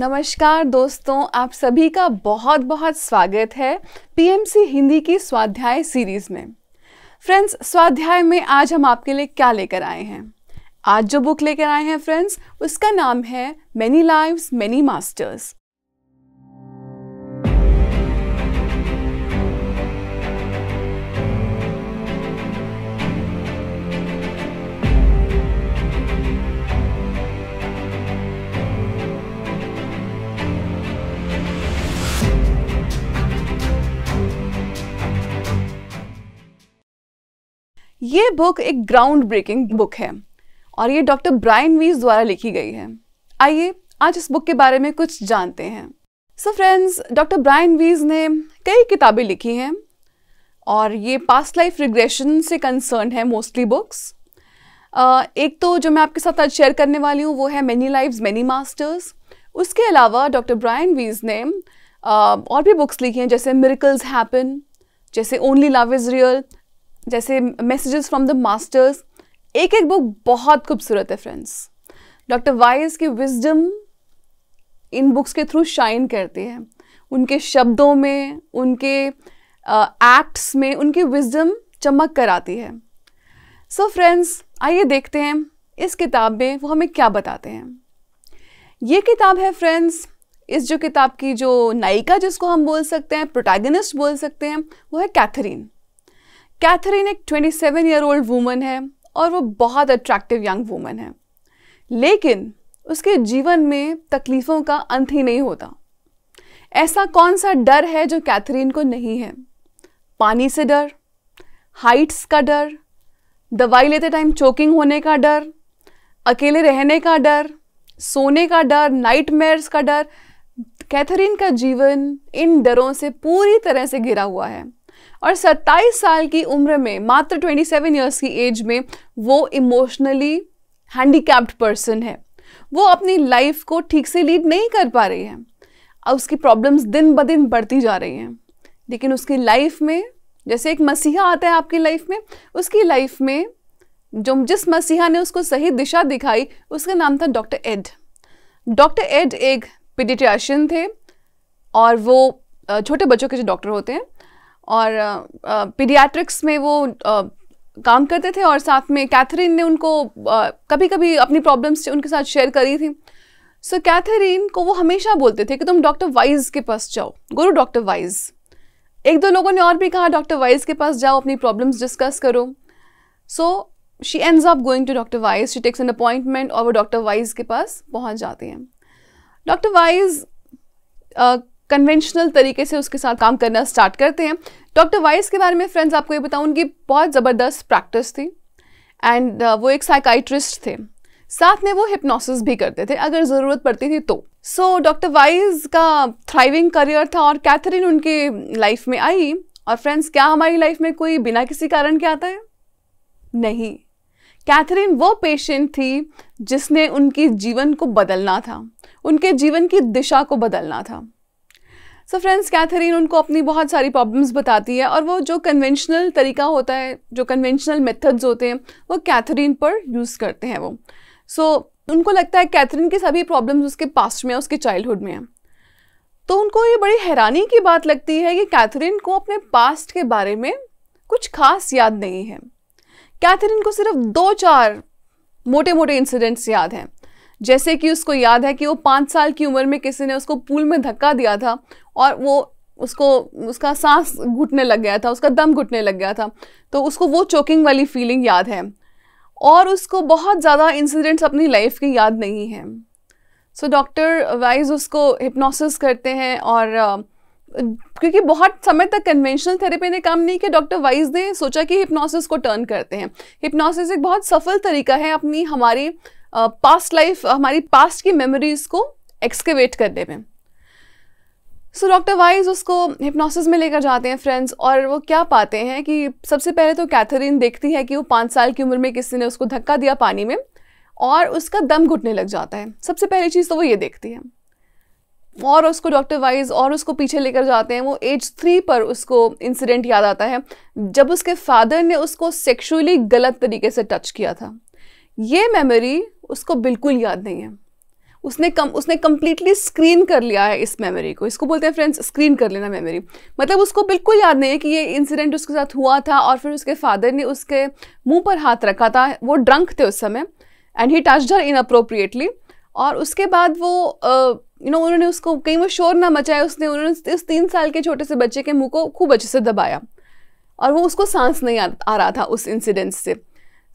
नमस्कार दोस्तों आप सभी का बहुत बहुत स्वागत है पीएमसी हिंदी की स्वाध्याय सीरीज में फ्रेंड्स स्वाध्याय में आज हम आपके लिए क्या लेकर आए हैं आज जो बुक लेकर आए हैं फ्रेंड्स उसका नाम है मैनी लाइव्स मैनी मास्टर्स ये बुक एक ग्राउंड ब्रेकिंग बुक है और ये डॉक्टर ब्रायन वीज द्वारा लिखी गई है आइए आज इस बुक के बारे में कुछ जानते हैं सो फ्रेंड्स डॉक्टर ब्रायन वीज ने कई किताबें लिखी हैं और ये पास्ट लाइफ रिग्रेशन से कंसर्न है मोस्टली बुक्स एक तो जो मैं आपके साथ आज शेयर करने वाली हूँ वो है मैनी लाइव्स मैनी मास्टर्स उसके अलावा डॉक्टर ब्रायन वीज ने और भी बुक्स लिखी हैं जैसे मिरिकल्स हैपन जैसे ओनली लव इज़ रियल जैसे मैसेजेस फ्रॉम द मास्टर्स एक एक बुक बहुत खूबसूरत है फ्रेंड्स डॉक्टर वाइज की विजडम इन बुक्स के थ्रू शाइन करती है उनके शब्दों में उनके एक्ट्स uh, में उनकी विजडम चमक कर आती है सो फ्रेंड्स आइए देखते हैं इस किताब में वो हमें क्या बताते हैं ये किताब है फ्रेंड्स इस जो किताब की जो नायिका जिसको हम बोल सकते हैं प्रोटैगनिस्ट बोल सकते हैं वो है कैथरीन कैथरीन एक 27 ईयर ओल्ड वूमन है और वो बहुत अट्रैक्टिव यंग वूमन है लेकिन उसके जीवन में तकलीफ़ों का अंत ही नहीं होता ऐसा कौन सा डर है जो कैथरीन को नहीं है पानी से डर हाइट्स का डर दवाई लेते टाइम चोकिंग होने का डर अकेले रहने का डर सोने का डर नाइट का डर कैथरीन का जीवन इन डरों से पूरी तरह से घिरा हुआ है और 27 साल की उम्र में मात्र 27 सेवन ईयर्स की एज में वो इमोशनली हैंडीकैप्ड पर्सन है वो अपनी लाइफ को ठीक से लीड नहीं कर पा रही है और उसकी प्रॉब्लम्स दिन ब दिन बढ़ती जा रही हैं लेकिन उसकी लाइफ में जैसे एक मसीहा आता है आपकी लाइफ में उसकी लाइफ में जो जिस मसीहा ने उसको सही दिशा दिखाई उसका नाम था डॉक्टर एड डॉक्टर एड एक पीडिट्रियाशियन थे और वो छोटे बच्चों के जो डॉक्टर होते हैं और पीडियाट्रिक्स में वो काम करते थे और साथ में कैथरीन ने उनको कभी कभी अपनी प्रॉब्लम्स उनके साथ शेयर करी थी सो so, कैथरीन को वो हमेशा बोलते थे कि तुम डॉक्टर वाइज के पास जाओ गुरु डॉक्टर वाइज एक दो लोगों ने और भी कहा डॉक्टर वाइज के पास जाओ अपनी प्रॉब्लम्स डिस्कस करो so she ends up going to doctor Weiss she takes an appointment और वो डॉक्टर वाइज के पास पहुंच जाती हैं डॉक्टर वाइज कन्वेंशनल तरीके से उसके साथ काम करना स्टार्ट करते हैं डॉक्टर वाइस के बारे में फ्रेंड्स आपको ये बताऊँ उनकी बहुत ज़बरदस्त प्रैक्टिस थी एंड uh, वो एक साइकाइट्रिस्ट थे साथ में वो हिप्नोसिस भी करते थे अगर ज़रूरत पड़ती थी तो सो डॉक्टर वाइज का थ्राइविंग करियर था और कैथरीन उनके लाइफ में आई और फ्रेंड्स क्या हमारी लाइफ में कोई बिना किसी कारण के आता है नहीं कैथरीन वो पेशेंट थी जिसने उनके जीवन को बदलना था उनके जीवन की दिशा को बदलना था सो फ्रेंड्स कैथरीन उनको अपनी बहुत सारी प्रॉब्लम्स बताती है और वो जो कन्वेंशनल तरीका होता है जो कन्वेंशनल मेथड्स होते हैं वो कैथरीन पर यूज़ करते हैं वो सो so, उनको लगता है कैथरीन की सभी प्रॉब्लम्स उसके पास्ट में है उसके चाइल्डहुड में है तो उनको ये बड़ी हैरानी की बात लगती है कि कैथरीन को अपने पास्ट के बारे में कुछ खास याद नहीं है कैथरीन को सिर्फ दो चार मोटे मोटे इंसिडेंट्स याद हैं जैसे कि उसको याद है कि वो पाँच साल की उम्र में किसी ने उसको पूल में धक्का दिया था और वो उसको उसका सांस घुटने लग गया था उसका दम घुटने लग गया था तो उसको वो चोकिंग वाली फीलिंग याद है और उसको बहुत ज़्यादा इंसिडेंट्स अपनी लाइफ के याद नहीं हैं सो डॉक्टर वाइज उसको हिप्नोसिस करते हैं और क्योंकि बहुत समय तक कन्वेंशनल थेरेपी ने काम नहीं किया डॉक्टर वाइज ने सोचा कि हिप्नोसिस को टर्न करते हैं हिप्नोसिस एक बहुत सफल तरीका है अपनी हमारी पास्ट लाइफ हमारी पास्ट की मेमोरीज को एक्सकेवेट करने में सो डॉक्टर वाइज उसको हिप्नोसिस में लेकर जाते हैं फ्रेंड्स और वो क्या पाते हैं कि सबसे पहले तो कैथरीन देखती है कि वो पाँच साल की उम्र में किसी ने उसको धक्का दिया पानी में और उसका दम घुटने लग जाता है सबसे पहली चीज़ तो वो ये देखती है और उसको डॉक्टर वाइज और उसको पीछे लेकर जाते हैं वो एज थ्री पर उसको इंसिडेंट याद आता है जब उसके फादर ने उसको सेक्शुअली गलत तरीके से टच किया था ये मेमोरी उसको बिल्कुल याद नहीं है उसने कम उसने कम्प्लीटली स्क्रीन कर लिया है इस मेमोरी को इसको बोलते हैं फ्रेंड्स स्क्रीन कर लेना मेमोरी मतलब उसको बिल्कुल याद नहीं है कि ये इंसिडेंट उसके साथ हुआ था और फिर उसके फादर ने उसके मुंह पर हाथ रखा था वो ड्रंक थे उस समय and he touch her inappropriately और उसके बाद वो यू नो उन्होंने उसको कहीं वो शोर ना मचाया उसने उन्होंने इस तीन साल के छोटे से बच्चे के मुंह को खूब अच्छे से दबाया और वो उसको सांस नहीं आ, आ रहा था उस इंसिडेंट से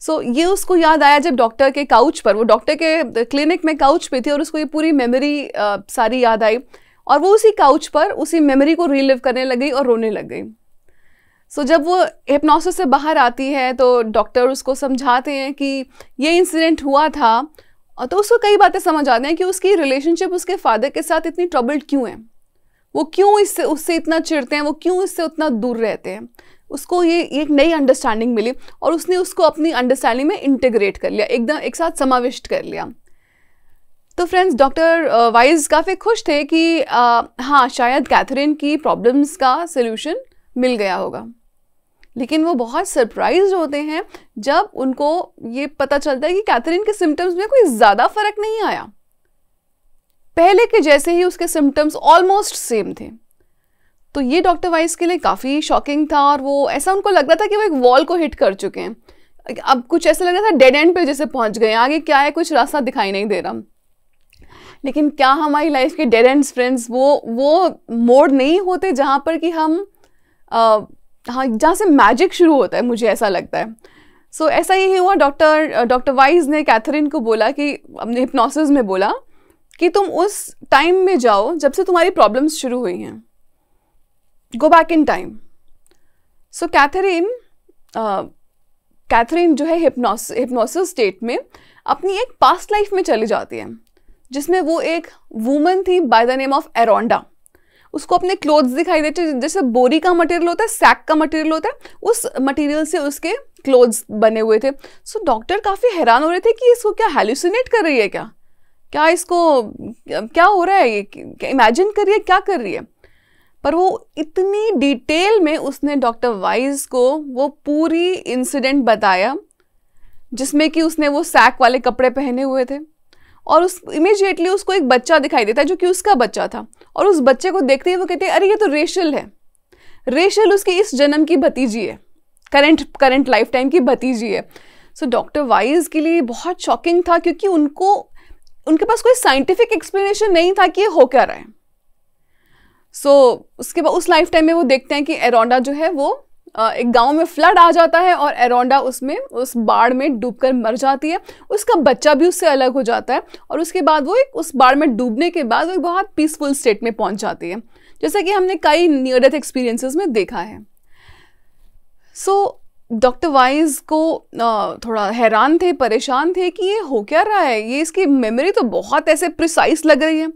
सो so, ये उसको याद आया जब डॉक्टर के काउच पर वो डॉक्टर के क्लिनिक में काउच पे थी और उसको ये पूरी मेमोरी सारी याद आई और वो उसी काउच पर उसी मेमोरी को रीलिव करने लग गई और रोने लग गई सो so, जब वो हिप्नोसिस से बाहर आती है तो डॉक्टर उसको समझाते हैं कि ये इंसिडेंट हुआ था और तो उसको कई बातें समझ आते हैं कि उसकी रिलेशनशिप उसके फादर के साथ इतनी ट्रबल्ड क्यों है वो क्यों इससे उससे इतना चिड़ते हैं वो क्यों इससे उतना दूर रहते हैं उसको ये एक नई अंडरस्टैंडिंग मिली और उसने उसको अपनी अंडरस्टैंडिंग में इंटीग्रेट कर लिया एकदम एक साथ समाविष्ट कर लिया तो फ्रेंड्स डॉक्टर वाइज काफ़ी खुश थे कि आ, uh, हाँ शायद कैथरीन की प्रॉब्लम्स का सोल्यूशन मिल गया होगा लेकिन वो बहुत सरप्राइज होते हैं जब उनको ये पता चलता है कि कैथरीन के सिम्टम्स में कोई ज़्यादा फर्क नहीं आया पहले के जैसे ही उसके सिम्टम्स ऑलमोस्ट सेम थे तो ये डॉक्टर वाइस के लिए काफ़ी शॉकिंग था और वो ऐसा उनको लग रहा था कि वो एक वॉल को हिट कर चुके हैं अब कुछ ऐसा लग रहा था डेड एंड पे जैसे पहुंच गए आगे क्या है कुछ रास्ता दिखाई नहीं दे रहा लेकिन क्या हमारी लाइफ के डेड एंड फ्रेंड्स वो वो मोड नहीं होते जहाँ पर कि हम हाँ जहाँ से मैजिक शुरू होता है मुझे ऐसा लगता है सो so, ऐसा ही हुआ डॉक्टर डॉक्टर वाइज ने कैथरीन को बोला कि अपने हिप्नोसिस में बोला कि तुम उस टाइम में जाओ जब से तुम्हारी प्रॉब्लम्स शुरू हुई हैं go back in time so Catherine Catherine जो है हिप्नोस हिप्नोसिस स्टेट में अपनी एक पास्ट लाइफ में चली जाती है जिसमें वो एक वूमन थी by the name of Aronda उसको अपने क्लोथ्स दिखाई देते जैसे बोरी का मटेरियल होता है सैक का मटेरियल होता है उस मटेरियल से उसके क्लोथ्स बने हुए थे सो so, डॉक्टर काफ़ी हैरान हो रहे थे कि इसको क्या हेलुसिनेट कर रही है क्या क्या इसको क्या हो रहा है ये इमेजिन कर रही है क्या कर रही है पर वो इतनी डिटेल में उसने डॉक्टर वाइज को वो पूरी इंसिडेंट बताया जिसमें कि उसने वो सैक वाले कपड़े पहने हुए थे और उस इमीजिएटली उसको एक बच्चा दिखाई देता है जो कि उसका बच्चा था और उस बच्चे को देखते ही वो कहते हैं अरे ये तो रेशल है रेशल उसकी इस जन्म की भतीजी है करंट करंट लाइफ टाइम की भतीजी है सो डॉक्टर वाइज के लिए बहुत शॉकिंग था क्योंकि उनको उनके पास कोई साइंटिफिक एक्सप्लेनेशन नहीं था कि ये हो क्या रहा है सो so, उसके बाद उस लाइफ टाइम में वो देखते हैं कि एरोंडा जो है वो एक गांव में फ्लड आ जाता है और एरोंडा उसमें उस बाढ़ में डूबकर मर जाती है उसका बच्चा भी उससे अलग हो जाता है और उसके बाद वो एक उस बाढ़ में डूबने के बाद वो एक बहुत पीसफुल स्टेट में पहुंच जाती है जैसा कि हमने कई नियर डेथ एक्सपीरियंसेस में देखा है सो डॉक्टर वाइज को थोड़ा हैरान थे परेशान थे कि ये हो क्या रहा है ये इसकी मेमोरी तो बहुत ऐसे प्रिसाइस लग रही है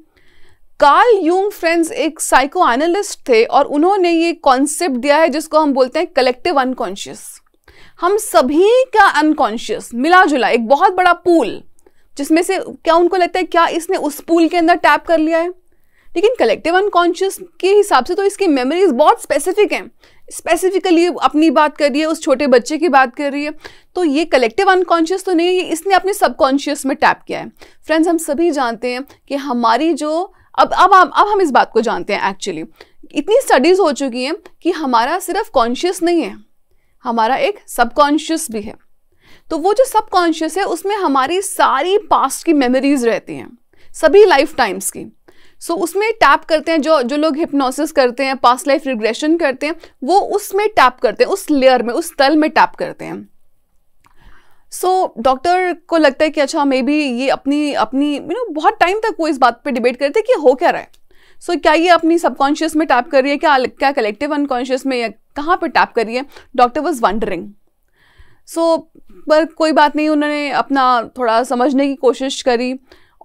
कार्ल यूंग फ्रेंड्स एक साइको एनालिस्ट थे और उन्होंने ये कॉन्सेप्ट दिया है जिसको हम बोलते हैं कलेक्टिव अनकॉन्शियस हम सभी का अनकॉन्शियस मिला जुला एक बहुत बड़ा पूल जिसमें से क्या उनको लगता है क्या इसने उस पूल के अंदर टैप कर लिया है लेकिन कलेक्टिव अनकॉन्शियस के हिसाब से तो इसकी मेमोरीज बहुत स्पेसिफिक हैं स्पेसिफिकली अपनी बात कर रही है उस छोटे बच्चे की बात कर रही है तो ये कलेक्टिव अनकॉन्शियस तो नहीं है इसने अपने सबकॉन्शियस में टैप किया है फ्रेंड्स हम सभी जानते हैं कि हमारी जो अब अब अब हम इस बात को जानते हैं एक्चुअली इतनी स्टडीज़ हो चुकी हैं कि हमारा सिर्फ कॉन्शियस नहीं है हमारा एक सबकॉन्शियस भी है तो वो जो सबकॉन्शियस है उसमें हमारी सारी पास्ट की मेमोरीज रहती हैं सभी लाइफ टाइम्स की सो so, उसमें टैप करते हैं जो जो लोग हिप्नोसिस करते हैं पास्ट लाइफ रिग्रेशन करते हैं वो उसमें टैप करते हैं उस लेयर में उस तल में टैप करते हैं सो so, डॉक्टर को लगता है कि अच्छा मे बी ये अपनी अपनी यू नो बहुत टाइम तक वो इस बात पे डिबेट करते कि हो क्या रहा है सो so, क्या ये अपनी सबकॉन्शियस में टैप कर रही है क्या क्या कलेक्टिव अनकॉन्शियस में या कहाँ पर टैप कर रही है डॉक्टर वॉज वंडरिंग सो पर कोई बात नहीं उन्होंने अपना थोड़ा समझने की कोशिश करी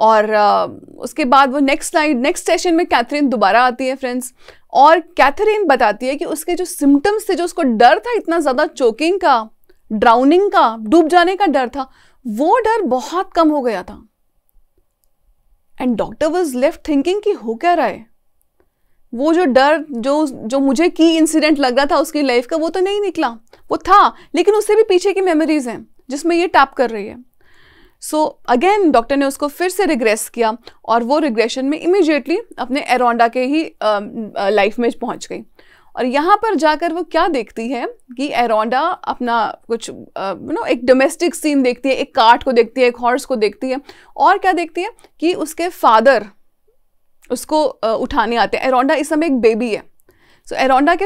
और आ, उसके बाद वो नेक्स्ट स्लाइड नेक्स्ट सेशन में कैथरीन दोबारा आती है फ्रेंड्स और कैथरीन बताती है कि उसके जो सिम्टम्स थे जो उसको डर था इतना ज़्यादा चोकिंग का ड्राउनिंग का डूब जाने का डर था वो डर बहुत कम हो गया था and doctor was left thinking कि हो क्या रहा है वो जो डर जो जो मुझे की इंसिडेंट लग रहा था उसकी लाइफ का वो तो नहीं निकला वो था लेकिन उससे भी पीछे की मेमोरीज हैं जिसमें ये टैप कर रही है सो अगेन डॉक्टर ने उसको फिर से रिग्रेस किया और वो रिग्रेशन में इमिजिएटली अपने एरोंडा के ही लाइफ में पहुंच गई और यहाँ पर जाकर वो क्या देखती है कि एरोंडा अपना कुछ यू नो एक डोमेस्टिक सीन देखती है एक कार्ट को देखती है एक हॉर्स को देखती है और क्या देखती है कि उसके फादर उसको उठाने आते हैं एरोंडा इस समय एक बेबी है सो so, एरोंडा के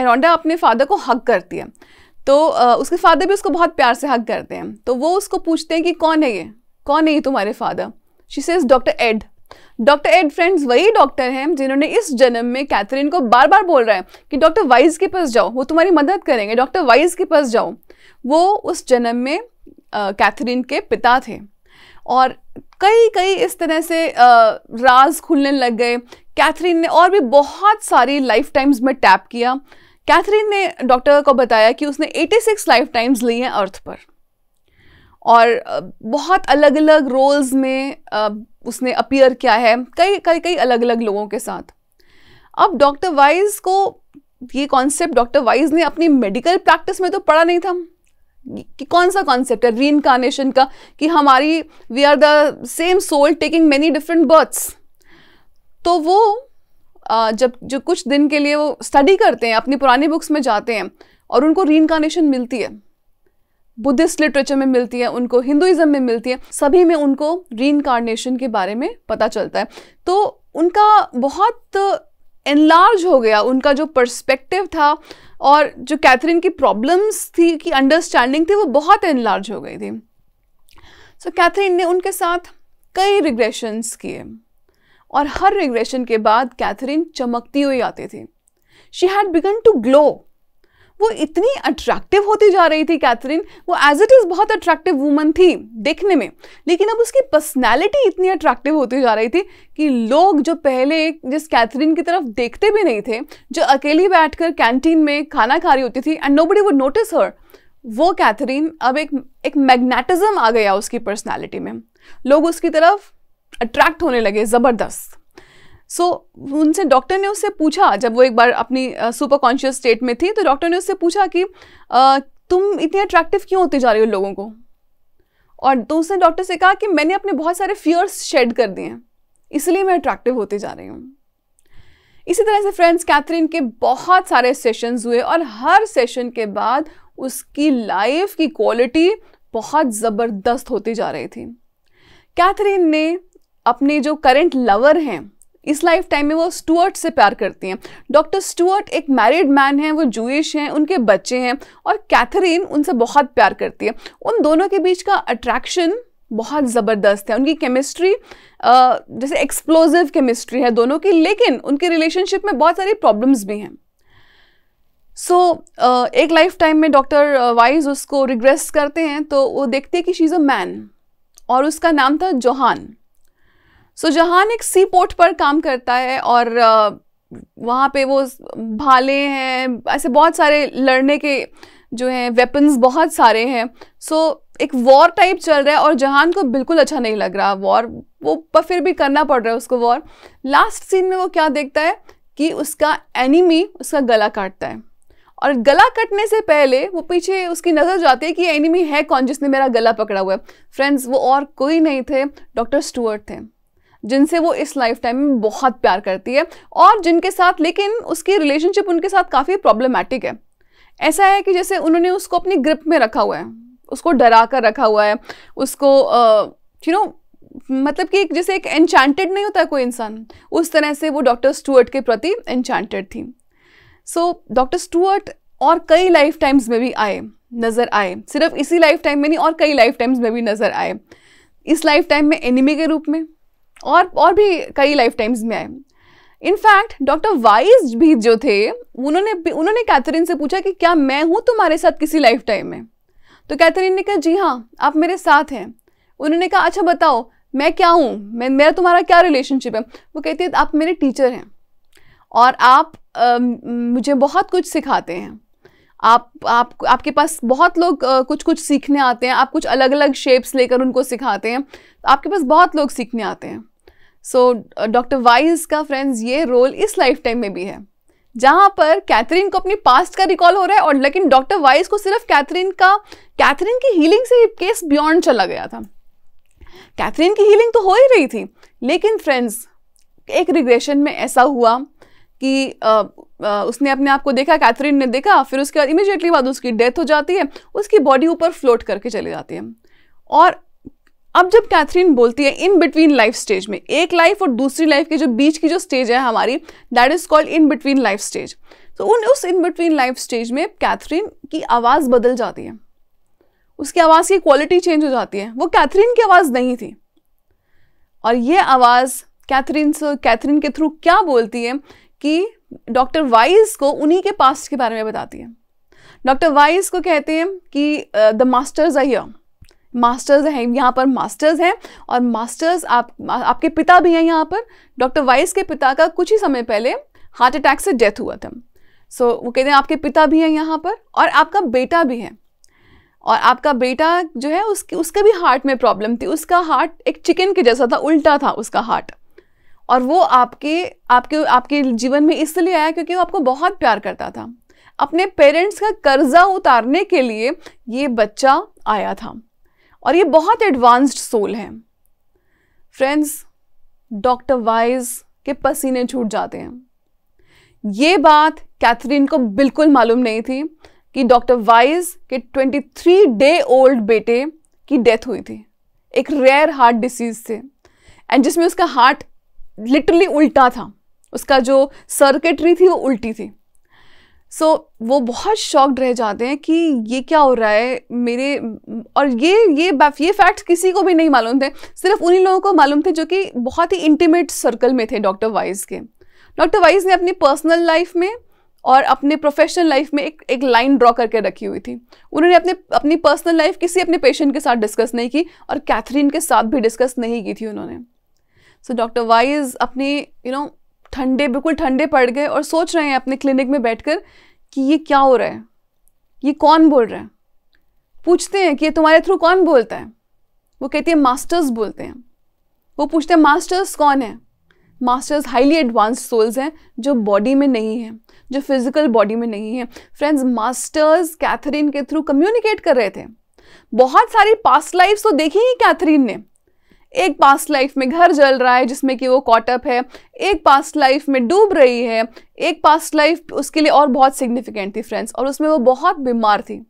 एरोंडा अपने फादर को हक करती है तो आ, उसके फादर भी उसको बहुत प्यार से हक करते हैं तो वो उसको पूछते हैं कि कौन है ये कौन है ये तुम्हारे father she says doctor Ed doctor Ed friends वही डॉक्टर हैं जिन्होंने इस जन्म में कैथरीन को बार बार बोल रहा है कि डॉक्टर वाइज के पास जाओ वो तुम्हारी मदद करेंगे डॉक्टर वाइज के पास जाओ वो उस जन्म में कैथरीन के पिता थे और कई कई इस तरह से आ, राज खुलने लग गए कैथरीन ने और भी बहुत सारी लाइफ टाइम्स में टैप किया कैथरीन ने डॉक्टर को बताया कि उसने 86 लाइफ टाइम्स ली हैं अर्थ पर और बहुत अलग अलग रोल्स में उसने अपीयर किया है कई कई कई अलग अलग लोगों के साथ अब डॉक्टर वाइज को ये कॉन्सेप्ट डॉक्टर वाइज ने अपनी मेडिकल प्रैक्टिस में तो पढ़ा नहीं था कि कौन सा कॉन्सेप्ट है री का कि हमारी we are the same soul taking many different births तो वो जब जो कुछ दिन के लिए वो स्टडी करते हैं अपनी पुरानी बुक्स में जाते हैं और उनको री मिलती है बुद्धिस्ट लिटरेचर में मिलती है उनको हिंदुइज्म में मिलती है सभी में उनको री के बारे में पता चलता है तो उनका बहुत एनलार्ज हो गया उनका जो पर्सपेक्टिव था और जो कैथरीन की प्रॉब्लम्स थी की अंडरस्टैंडिंग थी वो बहुत एनलार्ज हो गई थी सो so, कैथरीन ने उनके साथ कई रिग्रेशंस किए और हर रिग्रेशन के बाद कैथरीन चमकती हुई आती थी she had begun to glow वो इतनी अट्रैक्टिव होती जा रही थी कैथरीन वो एज इट इज़ बहुत अट्रैक्टिव वूमन थी देखने में लेकिन अब उसकी पर्सनैलिटी इतनी अट्रैक्टिव होती जा रही थी कि लोग जो पहले जिस कैथरीन की तरफ देखते भी नहीं थे जो अकेली बैठकर कैंटीन में खाना खा रही होती थी and nobody would notice her वो कैथरीन अब एक एक मैग्नेटिज्म आ गया उसकी पर्सनैलिटी में लोग उसकी तरफ अट्रैक्ट होने लगे ज़बरदस्त सो so, उनसे डॉक्टर ने उससे पूछा जब वो एक बार अपनी सुपर कॉन्शियस स्टेट में थी तो डॉक्टर ने उससे पूछा कि आ, तुम इतनी अट्रैक्टिव क्यों होती जा रही हो लोगों को और तो उसने डॉक्टर से कहा कि मैंने अपने बहुत सारे फियर्स शेड कर दिए हैं इसलिए मैं अट्रैक्टिव होती जा रही हूँ इसी तरह से फ्रेंड्स कैथरीन के बहुत सारे सेशंस हुए और हर सेशन के बाद उसकी लाइफ की क्वालिटी बहुत ज़बरदस्त होती जा रही थी कैथरीन ने अपने जो करंट लवर हैं इस लाइफ टाइम में वो स्टुअर्ट से प्यार करती हैं डॉक्टर स्टुअर्ट एक मैरिड मैन हैं वो जूश हैं उनके बच्चे हैं और कैथरीन उनसे बहुत प्यार करती है उन दोनों के बीच का अट्रैक्शन बहुत ज़बरदस्त है उनकी केमिस्ट्री जैसे एक्सप्लोजिव केमिस्ट्री है दोनों की लेकिन उनके रिलेशनशिप में बहुत सारी प्रॉब्लम्स भी हैं सो so, uh, एक लाइफ टाइम में डॉक्टर वाइज उसको रिग्रेस करते हैं तो वो देखते हैं कि शी इज़ अ मैन और उसका नाम था जोहान सो so, जहान एक सी पोर्ट पर काम करता है और वहाँ पे वो भाले हैं ऐसे बहुत सारे लड़ने के जो हैं वेपन्स बहुत सारे हैं सो so, एक वॉर टाइप चल रहा है और जहान को बिल्कुल अच्छा नहीं लग रहा वॉर वो पर फिर भी करना पड़ रहा है उसको वॉर लास्ट सीन में वो क्या देखता है कि उसका एनिमी उसका गला काटता है और गला कटने से पहले वो पीछे उसकी नज़र जाती है कि एनिमी है कौन जिसने मेरा गला पकड़ा हुआ है फ्रेंड्स वो और कोई नहीं थे डॉक्टर स्टूअर्ट थे जिनसे वो इस लाइफ टाइम में बहुत प्यार करती है और जिनके साथ लेकिन उसकी रिलेशनशिप उनके साथ काफ़ी प्रॉब्लमेटिक है ऐसा है कि जैसे उन्होंने उसको अपनी ग्रिप में रखा हुआ है उसको डरा कर रखा हुआ है उसको यू नो मतलब कि एक जैसे एक एनचांटेड नहीं होता कोई इंसान उस तरह से वो डॉक्टर स्टूअर्ट के प्रति एनचांटेड थी सो डॉक्टर स्टूअर्ट और कई लाइफ टाइम्स में भी आए नज़र आए सिर्फ इसी लाइफ टाइम में नहीं और कई लाइफ टाइम्स में भी नज़र आए इस लाइफ टाइम में एनिमी के रूप में और और भी कई लाइफ टाइम्स में आए इनफैक्ट डॉक्टर वाइज भी जो थे उन्होंने उन्होंने कैथरीन से पूछा कि क्या मैं हूँ तुम्हारे साथ किसी लाइफ टाइम में तो कैथरीन ने कहा जी हाँ आप मेरे साथ हैं उन्होंने कहा अच्छा बताओ मैं क्या हूँ मैं मेरा तुम्हारा क्या रिलेशनशिप है वो कहती है आप मेरे टीचर हैं और आप आ, मुझे बहुत कुछ सिखाते हैं आप आप आपके पास बहुत लोग आ, कुछ कुछ सीखने आते हैं आप कुछ अलग अलग शेप्स लेकर उनको सिखाते हैं आपके पास बहुत लोग सीखने आते हैं सो डॉक्टर वाइज का फ्रेंड्स ये रोल इस लाइफ टाइम में भी है जहाँ पर कैथरीन को अपनी पास्ट का रिकॉल हो रहा है और लेकिन डॉक्टर वाइज को सिर्फ कैथरीन का कैथरीन की हीलिंग से केस बियॉन्ड चला गया था कैथरीन की हीलिंग तो हो ही रही थी लेकिन फ्रेंड्स एक रिग्रेशन में ऐसा हुआ कि आ, आ, उसने अपने आप को देखा कैथरीन ने देखा फिर उसके बाद इमिजिएटली बाद उसकी डेथ हो जाती है उसकी बॉडी ऊपर फ्लोट करके चली जाती है और अब जब कैथरीन बोलती है इन बिटवीन लाइफ स्टेज में एक लाइफ और दूसरी लाइफ के जो बीच की जो स्टेज है हमारी that is called in between life stage तो उन उस इन बिटवीन लाइफ स्टेज में कैथरीन की आवाज़ बदल जाती है उसकी आवाज़ की क्वालिटी चेंज हो जाती है वो कैथरीन की आवाज़ नहीं थी और ये आवाज़ कैथरीन से कैथरीन के थ्रू क्या बोलती है कि डॉक्टर वाइज को उन्हीं के पास्ट के बारे में बताती है डॉक्टर वाइज को कहते हैं कि the masters are here masters हैं यहाँ पर मास्टर्स हैं और मास्टर्स आप आपके पिता भी हैं यहाँ पर डॉक्टर वाइस के पिता का कुछ ही समय पहले हार्ट अटैक से डेथ हुआ था सो so, वो कहते हैं आपके पिता भी हैं यहाँ पर और आपका बेटा भी है और आपका बेटा जो है उसकी उसके भी हार्ट में प्रॉब्लम थी उसका हार्ट एक चिकन के जैसा था उल्टा था उसका हार्ट और वो आपके आपके आपके जीवन में इसलिए आया क्योंकि वो आपको बहुत प्यार करता था अपने पेरेंट्स का कर्जा उतारने के लिए ये बच्चा आया था और ये बहुत एडवांस्ड सोल है फ्रेंड्स डॉक्टर वाइज के पसीने छूट जाते हैं ये बात कैथरीन को बिल्कुल मालूम नहीं थी कि डॉक्टर वाइज के 23 डे ओल्ड बेटे की डेथ हुई थी एक रेयर हार्ट डिसीज थे एंड जिसमें उसका हार्ट लिटरली उल्टा था उसका जो सर्किटरी थी वो उल्टी थी सो so, वो बहुत शॉक्ड रह जाते हैं कि ये क्या हो रहा है मेरे और ये ये ये फैक्ट्स किसी को भी नहीं मालूम थे सिर्फ उन्हीं लोगों को मालूम थे जो कि बहुत ही इंटीमेट सर्कल में थे डॉक्टर वाइज के डॉक्टर वाइज ने अपनी पर्सनल लाइफ में और अपने प्रोफेशनल लाइफ में एक एक लाइन ड्रॉ करके रखी हुई थी उन्होंने अपने अपनी पर्सनल लाइफ किसी अपने पेशेंट के साथ डिस्कस नहीं की और कैथरीन के साथ भी डिस्कस नहीं की थी उन्होंने सो डॉक्टर वाइज अपने यू नो ठंडे बिल्कुल ठंडे पड़ गए और सोच रहे हैं अपने क्लिनिक में बैठकर कि ये क्या हो रहा है ये कौन बोल रहा है पूछते हैं कि ये तुम्हारे थ्रू कौन बोलता है वो कहती है मास्टर्स बोलते हैं वो पूछते हैं मास्टर्स कौन है मास्टर्स हाईली एडवांस सोल्स हैं जो बॉडी में नहीं हैं जो फिजिकल बॉडी में नहीं है फ्रेंड्स मास्टर्स कैथरीन के थ्रू कम्युनिकेट कर रहे थे बहुत सारी पास्ट लाइफ तो देखी ही कैथरीन ने एक पास्ट लाइफ में घर जल रहा है जिसमें कि वो कॉटअप है एक पास्ट लाइफ में डूब रही है एक पास्ट लाइफ उसके लिए और बहुत सिग्निफिकेंट थी फ्रेंड्स और उसमें वो बहुत बीमार थी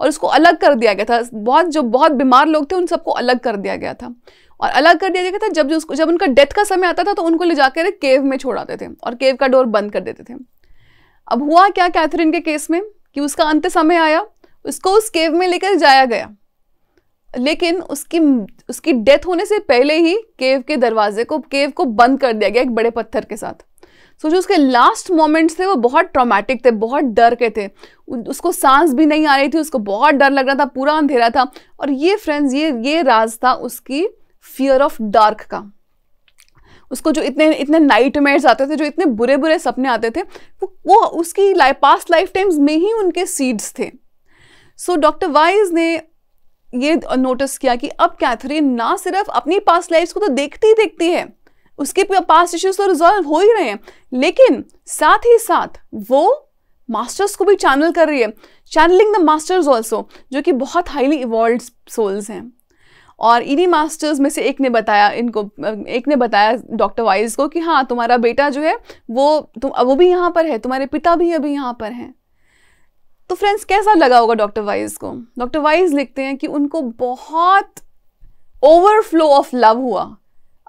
और उसको अलग कर दिया गया था बहुत जो बहुत बीमार लोग थे उन सबको अलग कर दिया गया था और अलग कर दिया गया था जब जो उसको जब उनका डेथ का समय आता था तो उनको ले जाकर केव में छोड़ाते थे और केव का डोर बंद कर देते थे अब हुआ क्या कैथरीन के केस में कि उसका अंत समय आया उसको उस केव में लेकर जाया गया लेकिन उसकी उसकी डेथ होने से पहले ही केव के दरवाजे को केव को बंद कर दिया गया एक बड़े पत्थर के साथ सो तो जो उसके लास्ट मोमेंट्स थे वो बहुत ट्रॉमेटिक थे बहुत डर के थे उसको सांस भी नहीं आ रही थी उसको बहुत डर लग रहा था पूरा अंधेरा था और ये फ्रेंड्स ये ये राज था उसकी फियर ऑफ डार्क का उसको जो इतने इतने नाइट मेट्स आते थे जो इतने बुरे बुरे सपने आते थे वो, वो उसकी लाइफ पास्ट लाइफ टाइम्स में ही उनके सीड्स थे सो डॉक्टर वाइज ने ये नोटिस किया कि अब कैथरीन ना सिर्फ अपनी पास्ट लाइफ को तो देखती ही देखती है उसके पास इश्यूज तो रिजॉल्व हो ही रहे हैं लेकिन साथ ही साथ वो मास्टर्स को भी चैनल कर रही है चैनलिंग द मास्टर्स ऑल्सो जो कि बहुत हाईली इवॉल्व सोल्स हैं और इन्हीं मास्टर्स में से एक ने बताया इनको एक ने बताया डॉक्टर वाइज को कि हाँ तुम्हारा बेटा जो है वो तुम वो भी यहाँ पर है तुम्हारे पिता भी अभी यहाँ पर हैं तो फ्रेंड्स कैसा लगा होगा डॉक्टर वाइज को डॉक्टर वाइज लिखते हैं कि उनको बहुत ओवरफ्लो ऑफ लव हुआ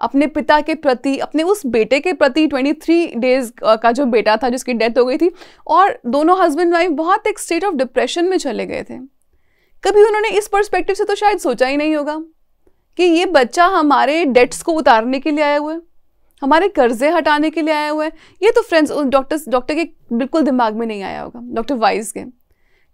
अपने पिता के प्रति अपने उस बेटे के प्रति 23 डेज का जो बेटा था जिसकी डेथ हो गई थी और दोनों हस्बैंड वाइफ बहुत एक स्टेट ऑफ डिप्रेशन में चले गए थे कभी उन्होंने इस पर्सपेक्टिव से तो शायद सोचा ही नहीं होगा कि ये बच्चा हमारे डेट्स को उतारने के लिए आया हुआ है हमारे कर्जे हटाने के लिए आया हुआ है ये तो फ्रेंड्स डॉक्टर डॉक्टर के बिल्कुल दिमाग में नहीं आया होगा डॉक्टर वाइज के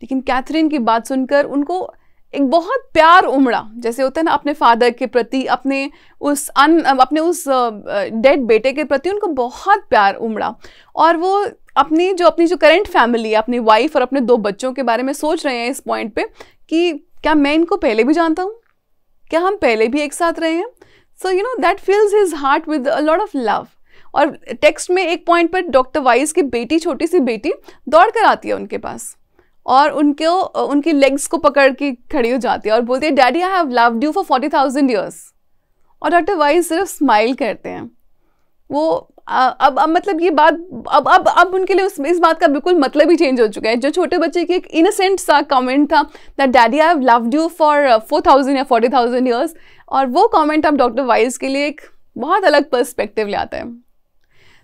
लेकिन कैथरीन की बात सुनकर उनको एक बहुत प्यार उमड़ा जैसे होता है ना अपने फादर के प्रति अपने उस अन अपने उस डेड बेटे के प्रति उनको बहुत प्यार उमड़ा और वो अपनी जो अपनी जो करंट फैमिली है अपनी वाइफ और अपने दो बच्चों के बारे में सोच रहे हैं इस पॉइंट पे कि क्या मैं इनको पहले भी जानता हूँ क्या हम पहले भी एक साथ रहे हैं so you know that feels his heart with a lot of love और टेक्स्ट में एक पॉइंट पर डॉक्टर वाइज की बेटी छोटी सी बेटी दौड़ कर आती है उनके पास और उनको उनकी लेग्स को पकड़ के खड़ी हो जाती है और बोलती है daddy I have loved you for forty thousand years और डॉक्टर वाइज सिर्फ स्माइल करते हैं वो अब अब मतलब ये बात अब अब अब उनके लिए उस इस बात का बिल्कुल मतलब ही चेंज हो चुका है जो छोटे बच्चे की एक इनोसेंट सा कमेंट था that daddy I have loved you for four thousand या फोर्टी थाउजेंड ईयर्स और वो कमेंट अब डॉक्टर वाइज के लिए एक बहुत अलग पर्सपेक्टिव ले आता है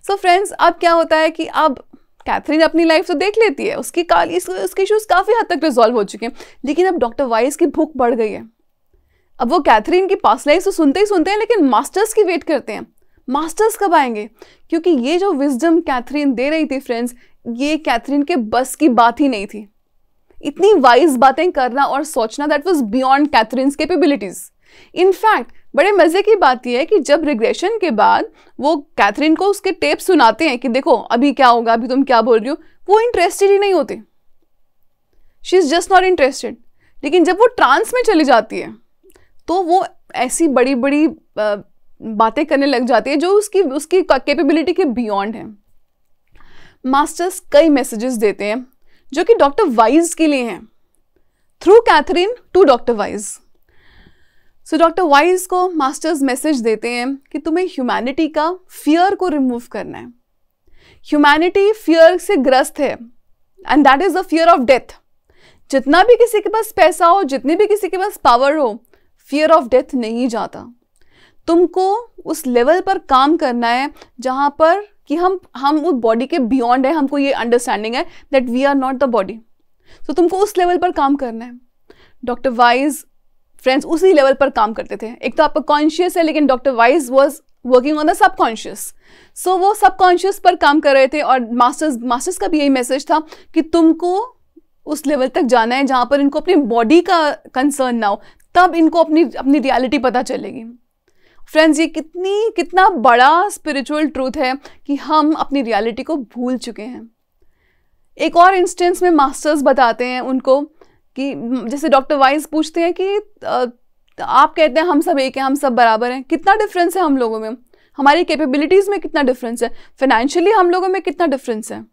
सो so फ्रेंड्स अब क्या होता है कि अब कैथरीन अपनी लाइफ तो देख लेती है उसकी काली उसके इशूज़ काफ़ी हद तक रिजॉल्व हो चुके हैं लेकिन अब डॉक्टर वाइस की भूख बढ़ गई है अब वो कैथरीन की पास लाइफ तो सुनते ही सुनते हैं लेकिन मास्टर्स की वेट करते हैं मास्टर्स कब आएंगे क्योंकि ये जो विजडम कैथरीन दे रही थी फ्रेंड्स ये कैथरीन के बस की बात ही नहीं थी इतनी वाइज बातें करना और सोचना that was beyond Catherine capabilities in fact बड़े मज़े की बात यह है कि जब रिग्रेशन के बाद वो कैथरीन को उसके टेप सुनाते हैं कि देखो अभी क्या होगा अभी तुम क्या बोल रही हो वो इंटरेस्टेड ही नहीं होते she is just not interested लेकिन जब वो ट्रांस में चली जाती है तो वो ऐसी बड़ी बड़ी बातें करने लग जाती है जो उसकी उसकी कैपेबिलिटी के बियॉन्ड हैं मास्टर्स कई मैसेजेस देते हैं जो कि डॉक्टर वाइज के लिए हैं through Catherine to doctor Weiss so doctor Weiss को मास्टर्स मैसेज देते हैं कि तुम्हें ह्यूमैनिटी का फियर को रिमूव करना है ह्यूमैनिटी फियर से ग्रस्त है and that is the fear of death जितना भी किसी के पास पैसा हो जितनी भी किसी के पास पावर हो फियर ऑफ डेथ नहीं जाता तुमको उस लेवल पर काम करना है जहाँ पर कि हम हम उस बॉडी के बियॉन्ड है हमको ये अंडरस्टैंडिंग है that we are not the body तो तुमको उस लेवल पर काम करना है डॉक्टर वाइज फ्रेंड्स उसी लेवल पर काम करते थे एक तो आपका कॉन्शियस है लेकिन doctor Weiss was working on the subconscious so वो सबकॉन्शियस पर काम कर रहे थे और मास्टर्स मास्टर्स का भी यही मैसेज था कि तुमको उस लेवल तक जाना है जहाँ पर इनको अपनी बॉडी का कंसर्न ना हो तब इनको अपनी अपनी रियलिटी पता चलेगी फ्रेंड्स ये कितनी कितना बड़ा स्पिरिचुअल ट्रूथ है कि हम अपनी रियलिटी को भूल चुके हैं एक और इंस्टेंस में मास्टर्स बताते हैं उनको कि जैसे डॉक्टर वाइज पूछते हैं कि आप कहते हैं हम सब एक हैं हम सब बराबर हैं कितना डिफरेंस है हम लोगों में हमारी कैपेबिलिटीज़ में कितना डिफरेंस है फाइनेंशियली हम लोगों में कितना डिफरेंस है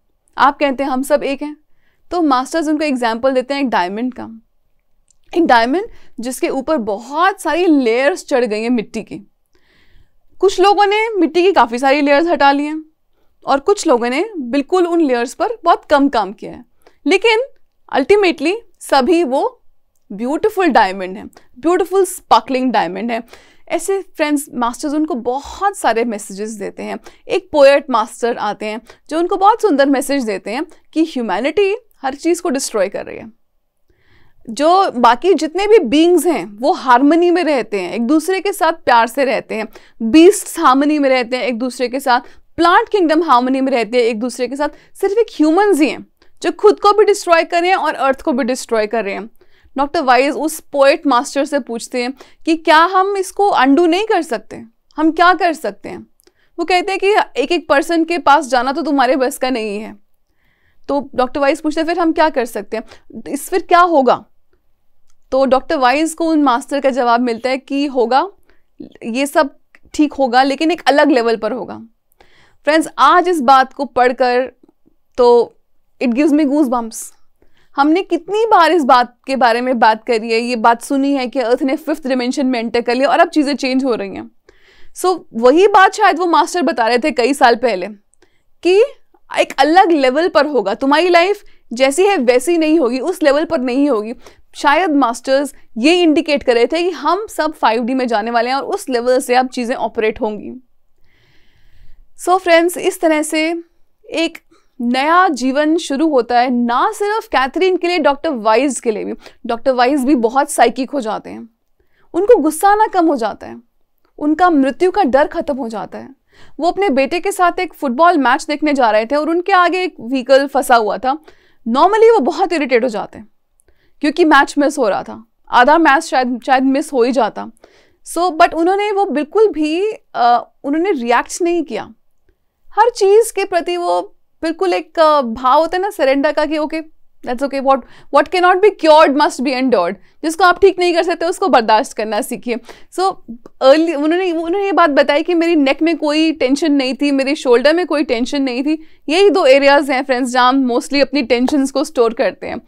आप कहते हैं हम सब एक हैं तो मास्टर्स उनको एग्जाम्पल देते हैं एक डायमंड का एक डायमंड जिसके ऊपर बहुत सारी लेयर्स चढ़ गई हैं मिट्टी की कुछ लोगों ने मिट्टी की काफ़ी सारी लेयर्स हटा ली हैं और कुछ लोगों ने बिल्कुल उन लेयर्स पर बहुत कम काम किया है लेकिन अल्टीमेटली सभी वो ब्यूटीफुल डायमंड हैं ब्यूटीफुल स्पार्कलिंग डायमंड हैं ऐसे फ्रेंड्स मास्टर्स उनको बहुत सारे मैसेजेस देते हैं एक पोएट मास्टर आते हैं जो उनको बहुत सुंदर मैसेज देते हैं कि ह्यूमैनिटी हर चीज़ को डिस्ट्रॉय कर रही है जो बाकी जितने भी बींग्स हैं वो हारमनी में रहते हैं एक दूसरे के साथ प्यार से रहते हैं बीस्ट हारमनी में रहते हैं एक दूसरे के साथ प्लांट किंगडम हारमनी में रहते हैं एक दूसरे के साथ सिर्फ एक ह्यूमन्स ही हैं जो खुद को भी डिस्ट्रॉय कर रहे हैं और अर्थ को भी डिस्ट्रॉय कर रहे हैं डॉक्टर वाइज उस पोइट मास्टर से पूछते हैं कि क्या हम इसको अंडू नहीं कर सकते हम क्या कर सकते हैं वो कहते हैं कि एक एक पर्सन के पास जाना तो तुम्हारे बस का नहीं है तो डॉक्टर वाइज पूछते हैं फिर हम क्या कर सकते हैं इस फिर क्या होगा तो डॉक्टर वाइज को उन मास्टर का जवाब मिलता है कि होगा ये सब ठीक होगा लेकिन एक अलग लेवल पर होगा फ्रेंड्स आज इस बात को पढ़कर तो it gives me goose bumps हमने कितनी बार इस बात के बारे में बात करी है ये बात सुनी है कि अर्थ ने फिफ्थ डिमेंशन में एंटर कर लिया और अब चीज़ें चेंज हो रही हैं सो so, वही बात शायद वो मास्टर बता रहे थे कई साल पहले कि एक अलग लेवल पर होगा तुम्हारी लाइफ जैसी है वैसी नहीं होगी उस लेवल पर नहीं होगी शायद मास्टर्स ये इंडिकेट कर रहे थे कि हम सब 5D में जाने वाले हैं और उस लेवल से अब चीज़ें ऑपरेट होंगी सो so फ्रेंड्स इस तरह से एक नया जीवन शुरू होता है ना सिर्फ कैथरीन के लिए डॉक्टर वाइज के लिए भी डॉक्टर वाइज भी बहुत साइकिक हो जाते हैं उनको गुस्सा आना कम हो जाता है उनका मृत्यु का डर खत्म हो जाता है वो अपने बेटे के साथ एक फुटबॉल मैच देखने जा रहे थे और उनके आगे एक व्हीकल फंसा हुआ था नॉर्मली वो बहुत इरिटेट हो जाते हैं क्योंकि मैच मिस हो रहा था आधा मैच शायद शायद मिस हो ही जाता सो so, बट उन्होंने वो बिल्कुल भी आ, उन्होंने रिएक्ट नहीं किया हर चीज़ के प्रति वो बिल्कुल एक भाव होता है ना सरेंडर का कि okay that's okay what what can not be cured must be endured जिसको आप ठीक नहीं कर सकते उसको बर्दाश्त करना सीखिए सो अर्ली उन्होंने उन्होंने ये बात बताई कि मेरी नेक में कोई टेंशन नहीं थी मेरे शोल्डर में कोई टेंशन नहीं थी यही दो एरियाज़ हैं फ्रेंड्स जहाँ मोस्टली अपनी टेंशन को स्टोर करते हैं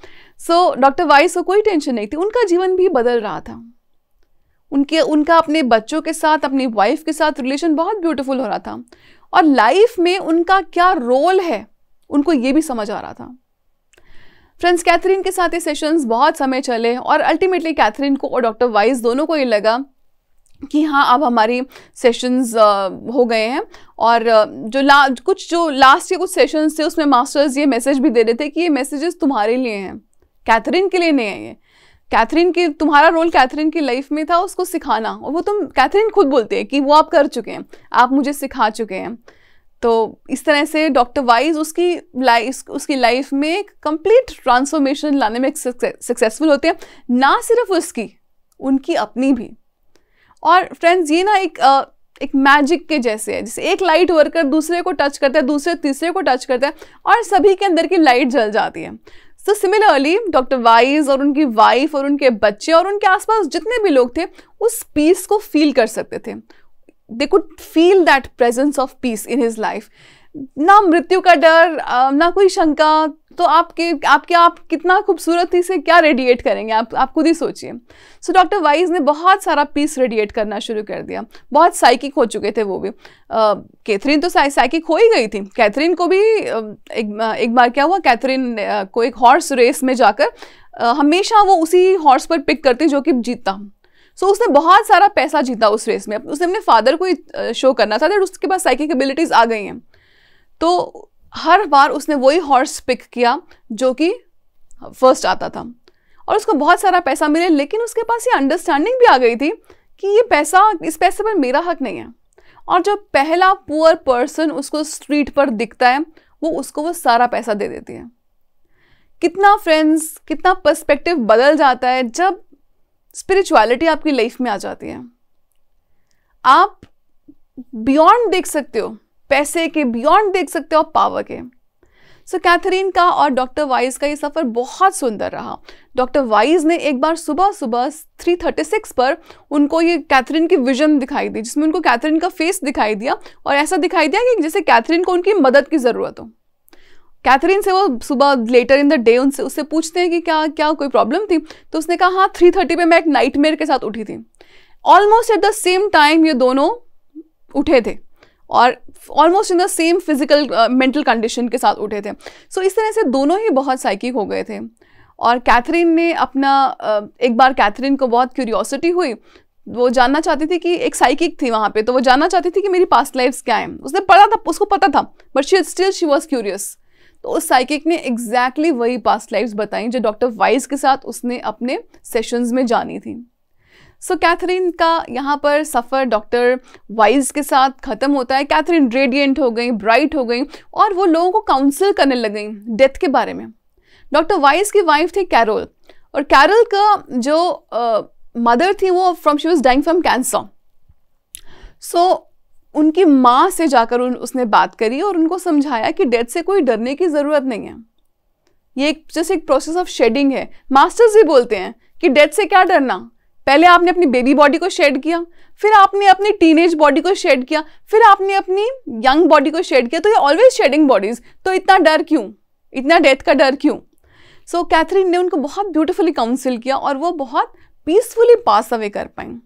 सो डॉक्टर वाइस को कोई टेंशन नहीं थी उनका जीवन भी बदल रहा था उनके उनका अपने बच्चों के साथ अपनी वाइफ के साथ रिलेशन बहुत ब्यूटीफुल हो रहा था और लाइफ में उनका क्या रोल है उनको ये भी समझ आ रहा था फ्रेंड्स कैथरीन के साथ ये सेशंस बहुत समय चले और अल्टीमेटली कैथरीन को और डॉक्टर वाइज दोनों को ये लगा कि हाँ अब हमारी सेशंस हो गए हैं और जो ला कुछ जो लास्ट के कुछ सेशंस थे उसमें मास्टर्स ये मैसेज भी दे रहे थे कि ये मैसेजेस तुम्हारे लिए हैं कैथरीन के लिए नहीं है ये कैथरीन की तुम्हारा रोल कैथरीन की लाइफ में था उसको सिखाना और वो तुम कैथरीन खुद बोलते हैं कि वो आप कर चुके हैं आप मुझे सिखा चुके हैं तो इस तरह से डॉक्टर वाइज उसकी लाइफ उसकी लाइफ में एक कंप्लीट ट्रांसफॉर्मेशन लाने में सक्सेसफुल होते हैं ना सिर्फ उसकी उनकी अपनी भी और फ्रेंड्स ये ना एक आ, एक मैजिक के जैसे है जैसे एक लाइट वर्कर दूसरे को टच करता है दूसरे तीसरे को टच करता है और सभी के अंदर की लाइट जल जाती है सो सिमिलरली डॉक्टर वाइज और उनकी वाइफ और उनके बच्चे और उनके आसपास जितने भी लोग थे उस पीस को फील कर सकते थे they could feel that presence of peace in his life ना मृत्यु का डर ना कोई शंका तो आपके आपके आप कितना खूबसूरती से क्या रेडिएट करेंगे आप आप खुद ही सोचिए सो डॉक्टर वाइज ने बहुत सारा पीस रेडिएट करना शुरू कर दिया बहुत साइकिक हो चुके थे वो भी कैथरीन तो साइकिक हो ही गई थी कैथरीन को भी एक, एक बार क्या हुआ कैथरीन को एक हॉर्स रेस में जाकर हमेशा वो उसी हॉर्स पर पिक करती जो कि जीतता सो so, उसने बहुत सारा पैसा जीता उस रेस में उसने अपने फादर को ही शो करना था दैट तो उसके पास साइकिक एबिलिटीज़ आ गई हैं तो हर बार उसने वही हॉर्स पिक किया जो कि फर्स्ट आता था और उसको बहुत सारा पैसा मिले लेकिन उसके पास ये अंडरस्टैंडिंग भी आ गई थी कि ये पैसा इस पैसे पर मेरा हक नहीं है और जब पहला पुअर पर्सन उसको स्ट्रीट पर दिखता है वो उसको वो सारा पैसा दे देती है कितना फ्रेंड्स कितना पर्सपेक्टिव बदल जाता है जब स्पिरिचुअलिटी आपकी लाइफ में आ जाती है आप बियॉन्ड देख सकते हो पैसे के बियॉन्ड देख सकते हो पावर के सो so, कैथरीन का और डॉक्टर वाइज का ये सफ़र बहुत सुंदर रहा डॉक्टर वाइज ने एक बार सुबह सुबह 336 पर उनको ये कैथरीन की विजन दिखाई दी जिसमें उनको कैथरीन का फेस दिखाई दिया और ऐसा दिखाई दिया कि जैसे कैथरीन को उनकी मदद की ज़रूरत हो कैथरीन से वो सुबह लेटर इन द डे उनसे उससे पूछते हैं कि क्या क्या कोई प्रॉब्लम थी तो उसने कहा हाँ थ्री थर्टी पर मैं एक नाइट के साथ उठी थी almost at the same time ये दोनों उठे थे और almost in the same physical mental condition के साथ उठे थे सो so, इस तरह से दोनों ही बहुत साइकिक हो गए थे और कैथरीन ने अपना uh, एक बार कैथरीन को बहुत क्यूरियोसिटी हुई वो जानना चाहती थी कि एक साइकिक थी वहाँ पे तो वो जानना चाहती थी कि मेरी पास्ट लाइफ्स क्या हैं उसने पढ़ा था उसको पता था but she still she was curious तो उस साइकिक ने एग्जैक्टली exactly वही पास्ट लाइफ्स बताई जो डॉक्टर वाइज के साथ उसने अपने सेशंस में जानी थी सो so, कैथरीन का यहाँ पर सफ़र डॉक्टर वाइज के साथ ख़त्म होता है कैथरीन रेडियंट हो गई ब्राइट हो गई और वो लोगों को काउंसिल करने लग गई डेथ के बारे में डॉक्टर वाइज की वाइफ थी कैरोल और कैरोल का जो मदर uh, थी वो from she was dying from cancer so उनकी माँ से जाकर उन उसने बात करी और उनको समझाया कि डेथ से कोई डरने की ज़रूरत नहीं है ये एक जैसे एक प्रोसेस ऑफ शेडिंग है मास्टर्स भी बोलते हैं कि डेथ से क्या डरना पहले आपने अपनी बेबी बॉडी को शेड किया फिर आपने अपनी टीनेज बॉडी को शेड किया फिर आपने अपनी यंग बॉडी को शेड किया तो ये ऑलवेज शेडिंग बॉडीज तो इतना डर क्यों इतना डेथ का डर क्यों सो so, कैथरीन ने उनको बहुत ब्यूटिफुली काउंसिल किया और वो बहुत पीसफुली पास अवे कर पाई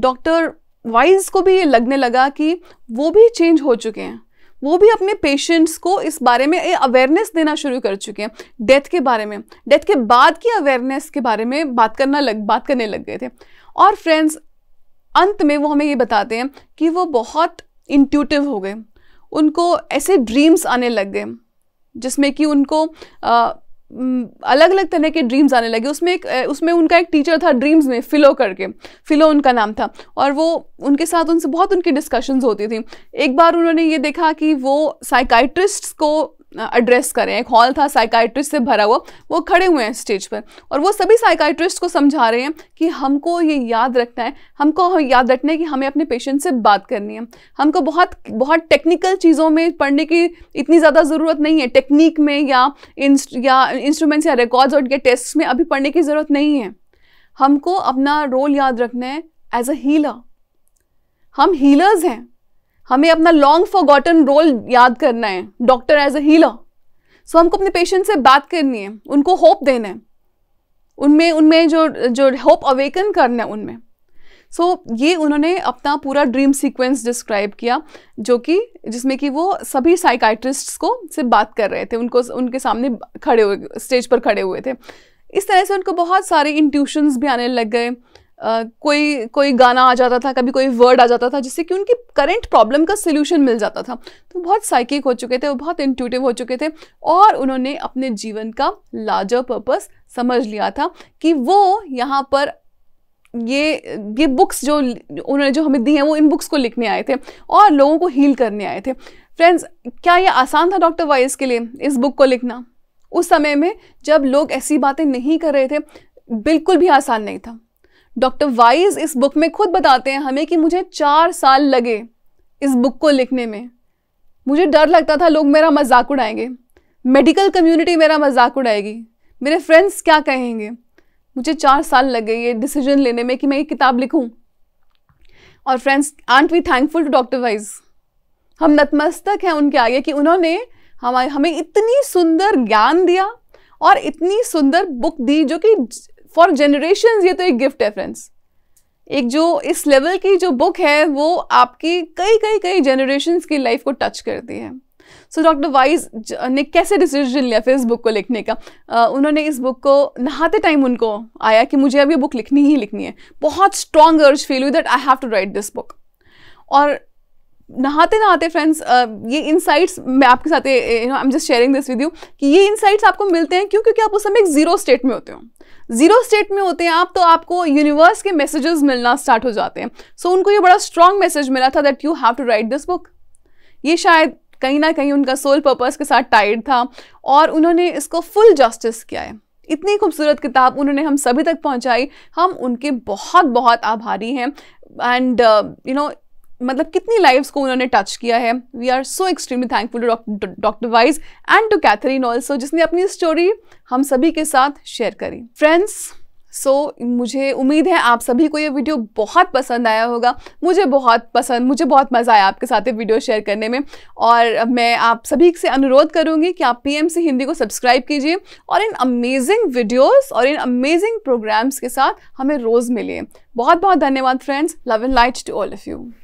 डॉक्टर वाइज को भी ये लगने लगा कि वो भी चेंज हो चुके हैं वो भी अपने पेशेंट्स को इस बारे में अवेयरनेस देना शुरू कर चुके हैं डेथ के बारे में डेथ के बाद की अवेयरनेस के बारे में बात करना लग बात करने लग गए थे और फ्रेंड्स अंत में वो हमें ये बताते हैं कि वो बहुत इंट्यूटिव हो गए उनको ऐसे ड्रीम्स आने लग गए जिसमें कि उनको आ, अलग अलग तरह के ड्रीम्स आने लगे उसमें एक उसमें उनका एक टीचर था ड्रीम्स में फिलो करके फिलो उनका नाम था और वो उनके साथ उनसे बहुत उनकी डिस्कशंस होती थी एक बार उन्होंने ये देखा कि वो साइकाइट्रिस्ट को एड्रेस करें एक हॉल था साइकाइट्रिस्ट से भरा हुआ वो खड़े हुए हैं स्टेज पर और वो सभी साइकाइट्रिस्ट को समझा रहे हैं कि हमको ये याद रखना है हमको याद रखना है कि हमें अपने पेशेंट से बात करनी है हमको बहुत बहुत टेक्निकल चीज़ों में पढ़ने की इतनी ज़्यादा ज़रूरत नहीं है टेक्निक में या या इंस्ट्रूमेंट्स या रिकॉर्ड्स और या टेस्ट में अभी पढ़ने की ज़रूरत नहीं है हमको अपना रोल याद रखना है एज अ हीलर हम हीलर्स हैं हमें अपना लॉन्ग फॉरगॉटन रोल याद करना है doctor as a healer so हमको अपने पेशेंट से बात करनी है उनको होप देना है उनमें उनमें जो जो होप अवेकन करना है उनमें सो so, ये उन्होंने अपना पूरा ड्रीम सीक्वेंस डिस्क्राइब किया जो कि जिसमें कि वो सभी साइकाइट्रिस्ट्स को से बात कर रहे थे उनको उनके सामने खड़े हुए स्टेज पर खड़े हुए थे इस तरह से उनको बहुत सारे इंट्यूशंस भी आने लग गए कोई कोई गाना आ जाता था कभी कोई वर्ड आ जाता था जिससे कि उनकी करंट प्रॉब्लम का सोल्यूशन मिल जाता था तो बहुत साइकिक हो चुके थे वो बहुत इंट्यूटिव हो चुके थे और उन्होंने अपने जीवन का लार्जर पर्पस समझ लिया था कि वो यहाँ पर ये ये बुक्स जो उन्होंने जो हमें दी हैं वो इन बुक्स को लिखने आए थे और लोगों को हील करने आए थे फ्रेंड्स क्या ये आसान था डॉक्टर वाइस के लिए इस बुक को लिखना उस समय में जब लोग ऐसी बातें नहीं कर रहे थे बिल्कुल भी आसान नहीं था डॉक्टर वाइज इस बुक में खुद बताते हैं हमें कि मुझे चार साल लगे इस बुक को लिखने में मुझे डर लगता था लोग मेरा मजाक उड़ाएंगे मेडिकल कम्युनिटी मेरा मजाक उड़ाएगी मेरे फ्रेंड्स क्या कहेंगे मुझे चार साल लग गए ये डिसीजन लेने में कि मैं ये किताब लिखूं और friends and we thankful to doctor Weiss हम नतमस्तक हैं उनके आगे कि उन्होंने हमारे हमें इतनी सुंदर ज्ञान दिया और इतनी सुंदर बुक दी जो कि फॉर जनरेशन ये तो एक गिफ्ट है फ्रेंड्स एक जो इस लेवल की जो बुक है वो आपकी कई कई कई जनरेशन की लाइफ को टच करती है सो डॉक्टर वाइज ने कैसे डिसीजन लिया फिर इस बुक को लिखने का uh, उन्होंने इस बुक को नहाते टाइम उनको आया कि मुझे अब ये बुक लिखनी ही लिखनी है बहुत स्ट्रॉन्ग अर्ज फील हुई that I have to write this book और नहाते नहाते फ्रेंड्स ये इनसाइट्स मैं आपके साथ you know I am just sharing this with you कि ये इनसाइट्स आपको मिलते हैं क्यों क्योंकि आप उस समय एक जीरो स्टेट में होते हो जीरो स्टेट में होते हैं आप तो आपको यूनिवर्स के मैसेजेस मिलना स्टार्ट हो जाते हैं सो so, उनको ये बड़ा स्ट्रॉन्ग मैसेज मिला था that you have to write this book ये शायद कहीं ना कहीं उनका सोल पर्पस के साथ टाइड था और उन्होंने इसको फुल जस्टिस किया है इतनी खूबसूरत किताब उन्होंने हम सभी तक पहुंचाई हम उनके बहुत बहुत आभारी हैं एंड यू नो मतलब कितनी लाइव्स को उन्होंने टच किया है we are so extremely thankful to doctor Weiss and to Catherine also जिसने अपनी स्टोरी हम सभी के साथ शेयर करी फ्रेंड्स सो so, मुझे उम्मीद है आप सभी को ये वीडियो बहुत पसंद आया होगा मुझे बहुत पसंद मुझे बहुत मज़ा आया आपके साथ ये वीडियो शेयर करने में और मैं आप सभी से अनुरोध करूँगी कि आप सी हिंदी को सब्सक्राइब कीजिए और इन अमेजिंग वीडियोस और इन अमेजिंग प्रोग्राम्स के साथ हमें रोज़ मिलिए बहुत बहुत धन्यवाद friends love and light to all of you